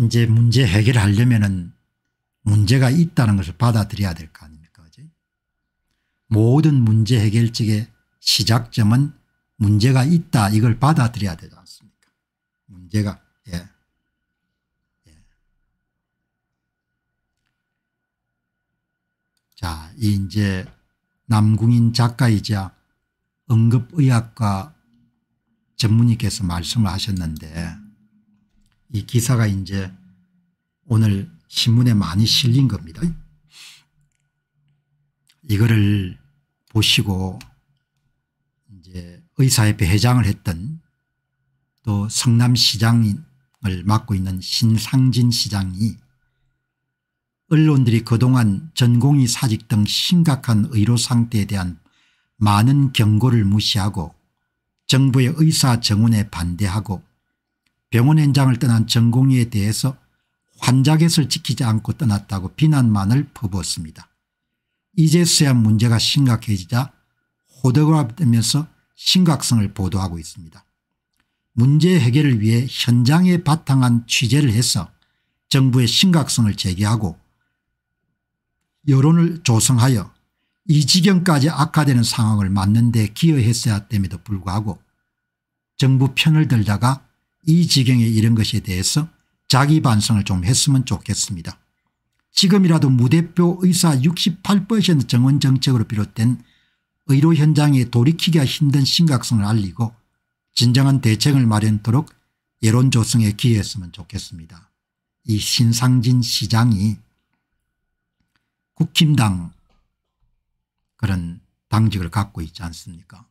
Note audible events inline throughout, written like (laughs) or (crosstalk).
이제 문제 해결하려면은 문제가 있다는 것을 받아들여야 될 거 아닙니까? 그지? 모든 문제 해결책의 시작점은 문제가 있다 이걸 받아들여야 되지 않습니까? 문제가 예. 예. 자, 이 이제 남궁인 작가이자 응급의학과 전문의께서 말씀을 하셨는데 이 기사가 이제 오늘 신문에 많이 실린 겁니다. 이거를 보시고 이제 의사협회 회장을 했던 또 성남시장을 맡고 있는 신상진 시장이 언론들이 그동안 전공의 사직 등 심각한 의료 상태에 대한 많은 경고를 무시하고 정부의 의사 정원에 반대하고 병원 현장을 떠난 전공의에 대해서 환자겟을 지키지 않고 떠났다고 비난만을 퍼부었습니다. 이제서야 문제가 심각해지자 호도갑되면서 심각성을 보도하고 있습니다. 문제 해결을 위해 현장에 바탕한 취재를 해서 정부의 심각성을 제기하고 여론을 조성하여 이 지경까지 악화되는 상황을 맞는 데 기여했어야 됨에도 불구하고 정부 편을 들다가 이 지경에 이른 것에 대해서 자기 반성을 좀 했으면 좋겠습니다. 지금이라도 무대표 의사 68% 정원 정책으로 비롯된 의료 현장에 돌이키기가 힘든 심각성을 알리고 진정한 대책을 마련토록 여론조성에 기여했으면 좋겠습니다. 이 신상진 시장이 국힘당 그런 당직을 갖고 있지 않습니까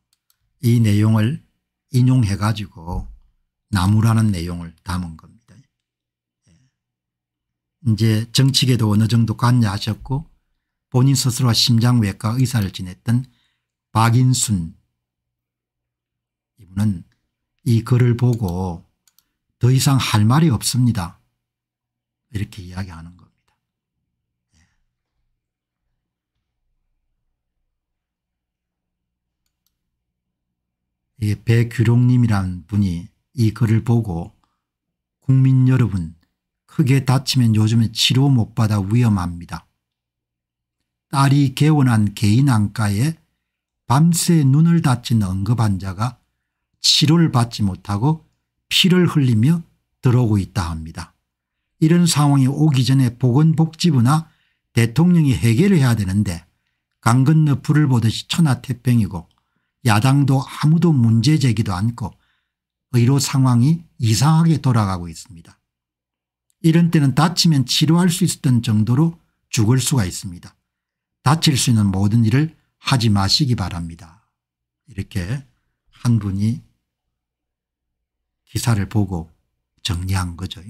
이 내용을 인용해 가지고 나무라는 내용을 담은 겁니다. 예. 이제 정치계도 어느 정도 관여하셨고 본인 스스로 심장외과 의사를 지냈던 박인순 이분은 이 글을 보고 더 이상 할 말이 없습니다. 이렇게 이야기하는 겁니다. 예. 이게 배규룡님이라는 분이 이 글을 보고 국민 여러분 크게 다치면 요즘에 치료 못 받아 위험합니다. 딸이 개원한 개인 안과에 밤새 눈을 다친 응급환자가 치료를 받지 못하고 피를 흘리며 들어오고 있다 합니다. 이런 상황이 오기 전에 보건복지부나 대통령이 해결을 해야 되는데 강 건너 불을 보듯이 천하태평이고 야당도 아무도 문제 제기도 않고 의료 뭐 상황이 이상하게 돌아가고 있습니다. 이런 때는 다치면 치료할 수 있었던 정도로 죽을 수가 있습니다. 다칠 수 있는 모든 일을 하지 마시기 바랍니다. 이렇게 한 분이 기사를 보고 정리한 거죠.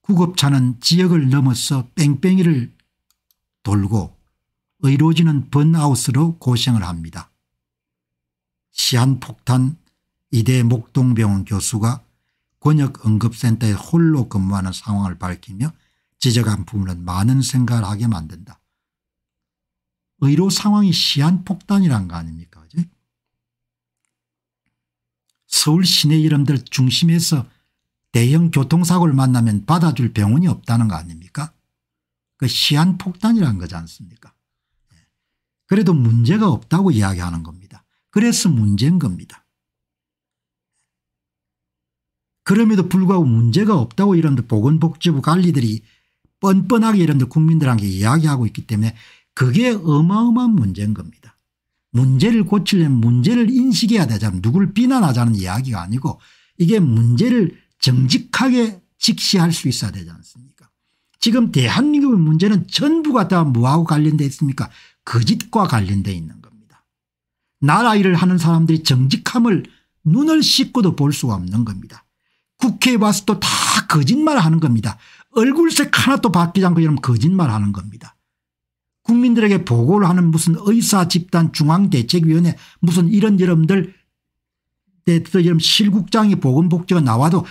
구급차는 지역을 넘어서 뺑뺑이를 돌고 의료진은 번아웃으로 고생을 합니다. 시한폭탄 이대 목동병원 교수가 권역응급센터에 홀로 근무하는 상황을 밝히며 지적한 부분은 많은 생각을 하게 만든다. 의료 상황이 시한폭탄이란 거 아닙니까? 그지? 서울 시내 이름들 중심에서 대형 교통사고를 만나면 받아줄 병원이 없다는 거 아닙니까? 그 시한폭탄이란 거지 않습니까? 예. 그래도 문제가 없다고 이야기하는 겁니다. 그래서 문제인 겁니다. 그럼에도 불구하고 문제가 없다고 이런들 보건복지부 관리들이 뻔뻔하게 이런들 국민들한테 이야기하고 있기 때문에 그게 어마어마한 문제인 겁니다. 문제를 고치려면 문제를 인식해야 되잖아 누굴 비난하자는 이야기가 아니고 이게 문제를 정직하게 직시할 수 있어야 되지 않습니까 지금 대한민국의 문제는 전부가 다 뭐하고 관련되어 있습니까 거짓과 그 관련되어 있는 겁니다. 나라 일을 하는 사람들이 정직함을 눈을 씻고도 볼 수가 없는 겁니다. 국회에 와서 또 다 거짓말을 하는 겁니다. 얼굴색 하나도 바뀌지 않고 이러면 거짓말하는 을 겁니다. 국민들에게 보고를 하는 무슨 의사 집단 중앙대책위원회 무슨 이런 여러분들 이런 실국장이 보건복지가 나와도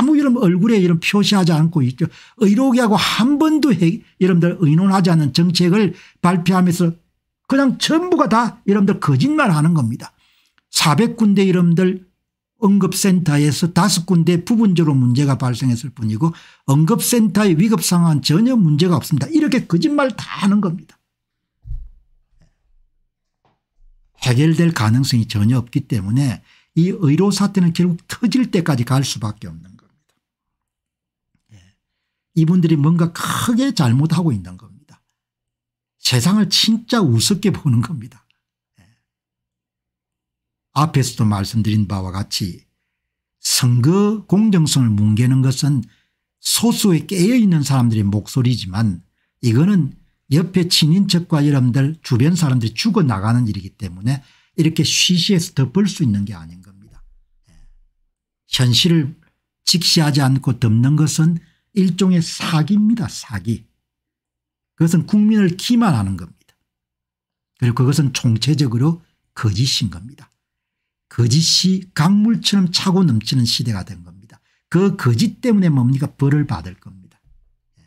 아무 이런 얼굴에 이런 표시하지 않고 있죠. 의료계하고 한 번도 여러분들 의논하지 않은 정책을 발표하면서 그냥 전부가 다 여러분들 거짓말하는 겁니다. 400군데 여러분들 응급센터에서 다섯 군데 부분적으로 문제가 발생했을 뿐이고 응급센터의 위급 상황은 전혀 문제가 없습니다. 이렇게 거짓말 다 하는 겁니다. 해결될 가능성이 전혀 없기 때문에 이 의료 사태는 결국 터질 때까지 갈 수밖에 없는 겁니다. 예. 이분들이 뭔가 크게 잘못하고 있는 겁니다. 세상을 진짜 우습게 보는 겁니다. 앞에서도 말씀드린 바와 같이 선거 공정성을 뭉개는 것은 소수에 깨어있는 사람들의 목소리지만 이거는 옆에 친인척과 여러분들 주변 사람들이 죽어나가는 일이기 때문에 이렇게 쉬쉬해서 덮을 수 있는 게 아닌 겁니다. 예. 현실을 직시하지 않고 덮는 것은 일종의 사기입니다. 사기. 그것은 국민을 기만하는 겁니다. 그리고 그것은 총체적으로 거짓인 겁니다. 거짓이 강물처럼 차고 넘치는 시대가 된 겁니다. 그 거짓 때문에 뭡니까 벌을 받을 겁니다. 예.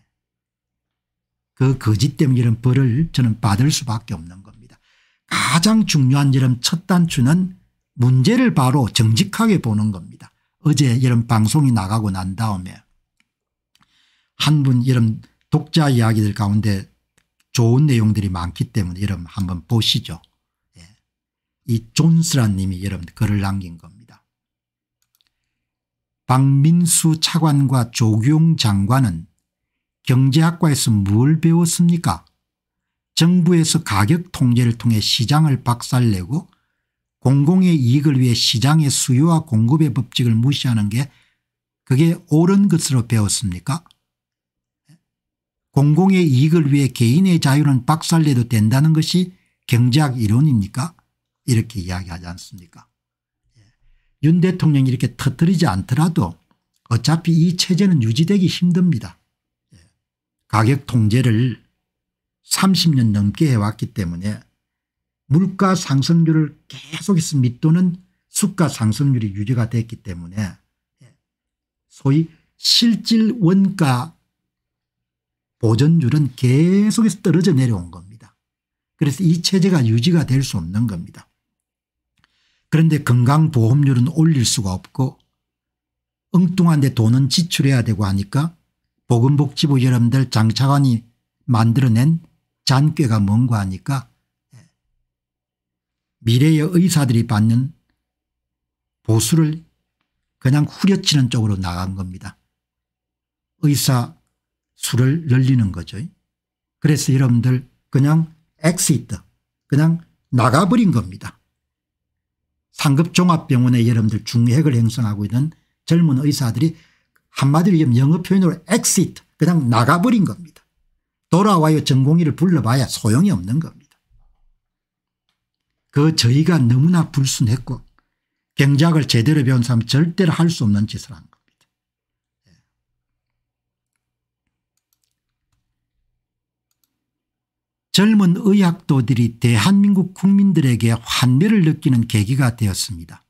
그 거짓 때문에 이런 벌을 저는 받을 수밖에 없는 겁니다. 가장 중요한 이런 첫 단추는 문제를 바로 정직하게 보는 겁니다. 어제 이런 방송이 나가고 난 다음에 한 분 이런 독자 이야기들 가운데 좋은 내용들이 많기 때문에 이런 한번 보시죠. 이 존스란 님이 여러분 글을 남긴 겁니다. 박민수 차관과 조경 장관은 경제학과에서 뭘 배웠습니까? 정부에서 가격 통제를 통해 시장을 박살내고 공공의 이익을 위해 시장의 수요와 공급의 법칙을 무시하는 게 그게 옳은 것으로 배웠습니까? 공공의 이익을 위해 개인의 자유는 박살내도 된다는 것이 경제학 이론입니까? 이렇게 이야기하지 않습니까 예. 윤 대통령이 이렇게 터뜨리지 않더라도 어차피 이 체제는 유지되기 힘듭니다. 예. 가격 통제를 30년 넘게 해왔기 때문에 물가 상승률을 계속해서 밑도는 수가 상승률이 유지가 됐기 때문에 예. 소위 실질 원가 보전율은 계속해서 떨어져 내려온 겁니다. 그래서 이 체제가 유지가 될 수 없는 겁니다. 그런데 건강보험료는 올릴 수가 없고 엉뚱한데 돈은 지출해야 되고 하니까 보건복지부 여러분들 장차관이 만들어낸 잔꾀가 뭔가 하니까 예, 미래의 의사들이 받는 보수를 그냥 후려치는 쪽으로 나간 겁니다. 의사 수를 늘리는 거죠. 그래서 여러분들 그냥 엑시트 그냥 나가버린 겁니다. 상급종합병원에 여러분들 중핵을 형성하고 있는 젊은 의사들이 한마디로 영어 표현으로 엑시트 그냥 나가버린 겁니다. 돌아와요 전공의를 불러봐야 소용이 없는 겁니다. 그 저희가 너무나 불순했고 경작을 제대로 배운 사람 절대로 할 수 없는 짓을 한 거. 젊은 의학도들이 대한민국 국민들에게 환멸을 느끼는 계기가 되었습니다.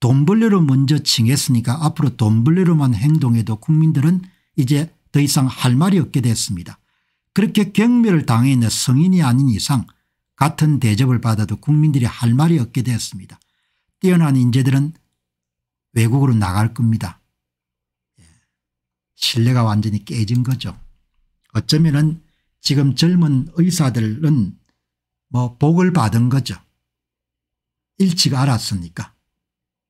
돈벌레로 먼저 칭했으니까 앞으로 돈벌레로만 행동해도 국민들은 이제 더 이상 할 말이 없게 됐습니다. 그렇게 경멸을 당해 있는 성인이 아닌 이상 같은 대접을 받아도 국민들이 할 말이 없게 되었습니다 뛰어난 인재들은 외국으로 나갈 겁니다. 예. 신뢰가 완전히 깨진 거죠. 어쩌면 은 지금 젊은 의사들은 뭐 복을 받은 거죠. 일찍 알았으니까.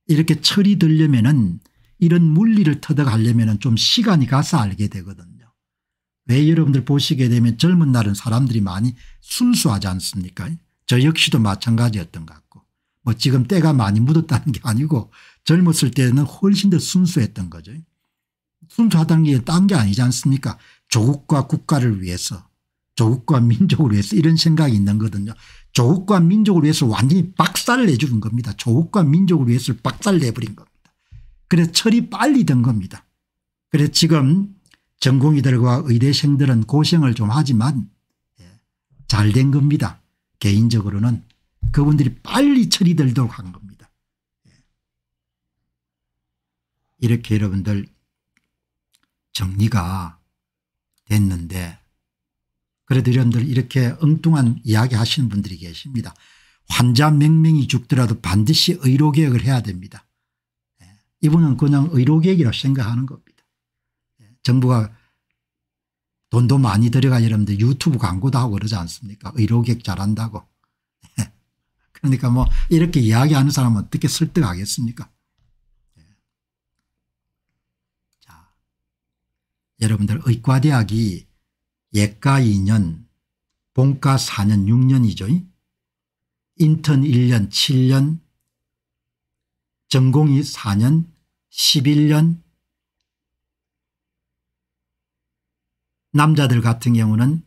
이렇게 철이 들려면 은 이런 물리를 터득하려면 좀 시간이 가서 알게 되거든요. 왜 여러분들 보시게 되면 젊은 날은 사람들이 많이 순수하지 않습니까 저 역시도 마찬가지였던 것 같고 뭐 지금 때가 많이 묻었다는 게 아니고 젊었을 때는 훨씬 더 순수했던 거죠. 순수하다는 게딴게 아니지 않습니까 조국과 국가를 위해서 조국과 민족을 위해서 이런 생각이 있는 거거든요. 조국과 민족을 위해서 완전히 박살 을 내주는 겁니다. 조국과 민족을 위해서 박살 내버린 겁니다. 그래서 철이 빨리 된 겁니다. 그래서 지금 전공의들과 의대생들은 고생을 좀 하지만 예, 잘 된 겁니다. 개인적으로는 그분들이 빨리 철이 들도록 한 겁니다. 예. 이렇게 여러분들 정리가 됐는데 그래도 여러분들 이렇게 엉뚱한 이야기 하시는 분들이 계십니다. 환자 명명이 죽더라도 반드시 의료개혁을 해야 됩니다. 예. 이분은 그냥 의료개혁이라고 생각하는 겁니다. 예. 정부가 돈도 많이 들어가 여러분들 유튜브 광고도 하고 그러지 않습니까 의료개혁 잘한다고. 예. 그러니까 뭐 이렇게 이야기하는 사람은 어떻게 설득하겠습니까 자, 여러분들 의과대학이 예가 2년 본가 4년 6년이죠. 인턴 1년 7년 전공이 4년 11년 남자들 같은 경우는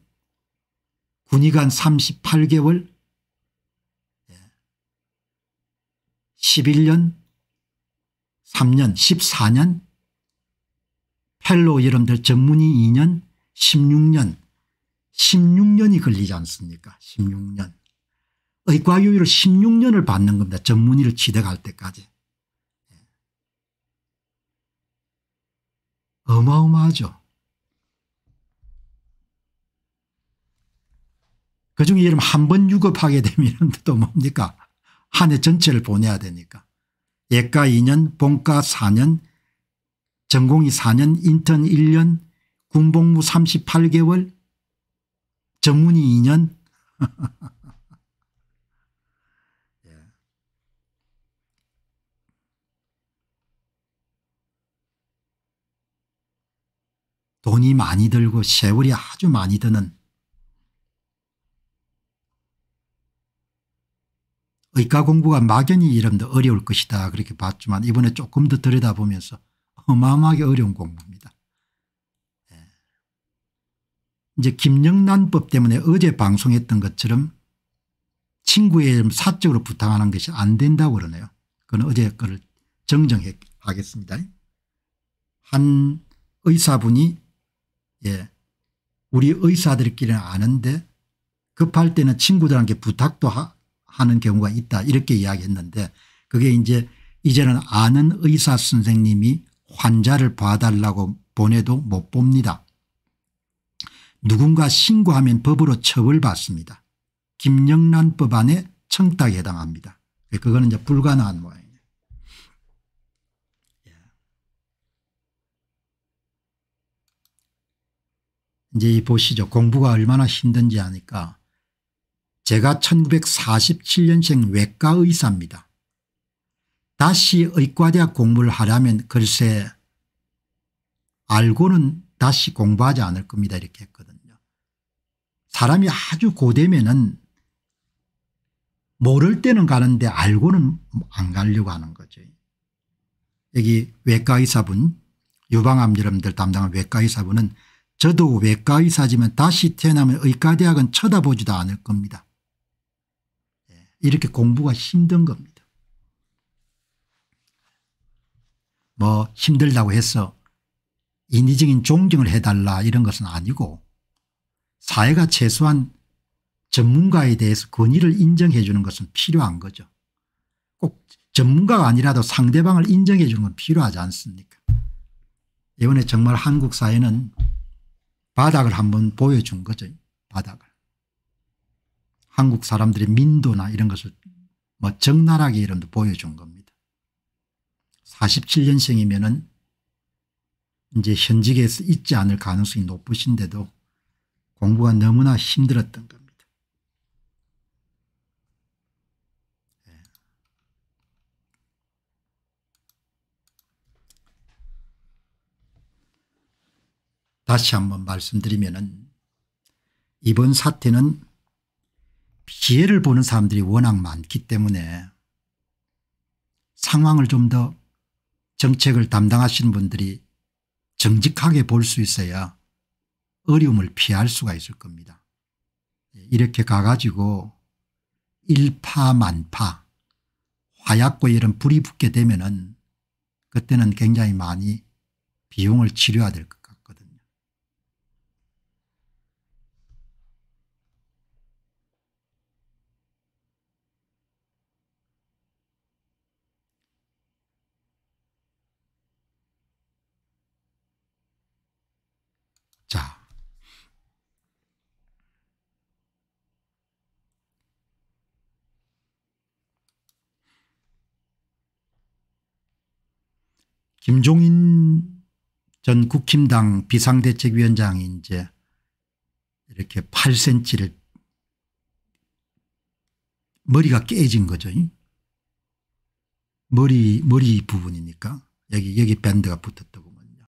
군의관 38개월 11년 3년 14년 펠로 이름들 전문의 2년 16년 16년이 걸리지 않습니까 16년 의과교육을 16년을 받는 겁니다 전문의를 취득할 때까지 예. 어마어마하죠 그중에 여러분 한 번 유급하게 되면 (laughs) 또 뭡니까 한 해 전체를 보내야 되니까 예과 2년 본과 4년 전공이 4년 인턴 1년 군복무 38개월 전문의 2년 돈이 많이 들고 세월이 아주 많이 드는 의과 공부가 막연히 이름도 어려울 것이다 그렇게 봤지만 이번에 조금 더 들여다보면서 어마어마하게 어려운 공부입니다. 이제 김영란법 때문에 어제 방송했던 것처럼 친구에 사적으로 부탁하는 것이 안 된다고 그러네요. 그건 어제 거를 정정하겠습니다. 한 의사분이 예, 우리 의사들끼리는 아는데 급할 때는 친구들한테 부탁도 하, 는 경우가 있다 이렇게 이야기했는데 그게 이제 이제는 아는 의사 선생님이 환자를 봐달라고 보내도 못 봅니다. 누군가 신고하면 법으로 처벌받습니다. 김영란 법안의 청탁에 해당합니다. 예, 그거는 이제 불가능한 모양이에요. 예. 이제 보시죠. 공부가 얼마나 힘든지 아니까 제가 1947년생 외과 의사입니다. 다시 의과대학 공부를 하려면 글쎄 알고는 다시 공부하지 않을 겁니다. 이렇게 했거든요. 사람이 아주 고되면은 모를 때는 가는데 알고는 안 가려고 하는 거죠. 여기 외과의사분 유방암 여러분들 담당한 외과의사분은 저도 외과의사지만 다시 태어나면 의과대학은 쳐다보지도 않을 겁니다. 예, 이렇게 공부가 힘든 겁니다. 뭐 힘들다고 해서 인위적인 존경을 해달라 이런 것은 아니고 사회가 최소한 전문가에 대해서 권위를 인정해 주는 것은 필요한 거죠. 꼭 전문가가 아니라도 상대방을 인정해 주는 건 필요하지 않습니까 이번에 정말 한국 사회는 바닥을 한번 보여준 거죠. 바닥을. 한국 사람들의 민도나 이런 것을 뭐 적나라하게 이름도 보여준 겁니다. 47년생이면 은 이제 현직에서 있지 않을 가능성이 높으신데도 공부가 너무나 힘들었던 겁니다. 예. 다시 한번 말씀드리면 이번 사태는 피해를 보는 사람들이 워낙 많기 때문에 상황을 좀 더 정책을 담당하시는 분들이 정직하게 볼 수 있어야 어려움을 피할 수가 있을 겁니다. 예, 이렇게 가가지고 일파만파 화약고 이런 불이 붙게 되면은 그때는 굉장히 많이 비용을 치료해야 될것 김종인 전 국힘당 비상대책위원장이 이제 이렇게 8cm를 머리가 깨진 거죠. 머리, 머리 부분이니까 여기, 여기 밴드가 붙었다고.